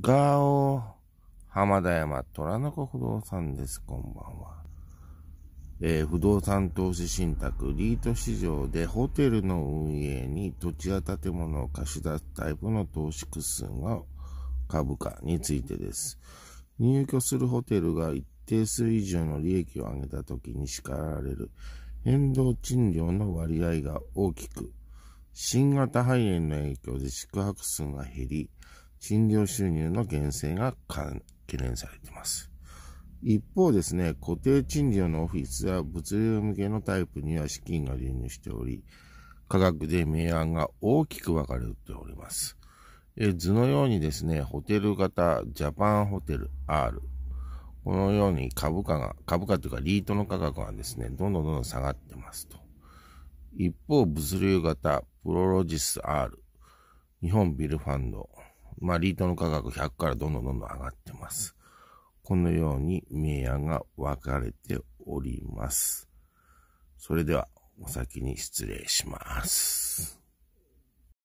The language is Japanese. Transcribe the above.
ガオ浜田山虎の子不動産です。こんばんは。えー、不動産投資信託、リート市場でホテルの運営に土地や建物を貸し出すタイプの投資数が株価についてです。入居するホテルが一定数以上の利益を上げた時に叱られる変動賃料の割合が大きく、新型肺炎の影響で宿泊数が減り、診療収入の減税が懸念されています。一方ですね、固定賃料のオフィスや物流向けのタイプには資金が流入しており、価格で明暗が大きく分かれております。え図のようにですね、ホテル型ジャパンホテル R。このように株価が、株価というかリートの価格がですね、どんどんどんどん下がってますと。一方、物流型プロロジス R。日本ビルファンド。まあ、リートの価格100からどんどんどんどん上がってます。このように明暗が分かれております。それでは、お先に失礼します。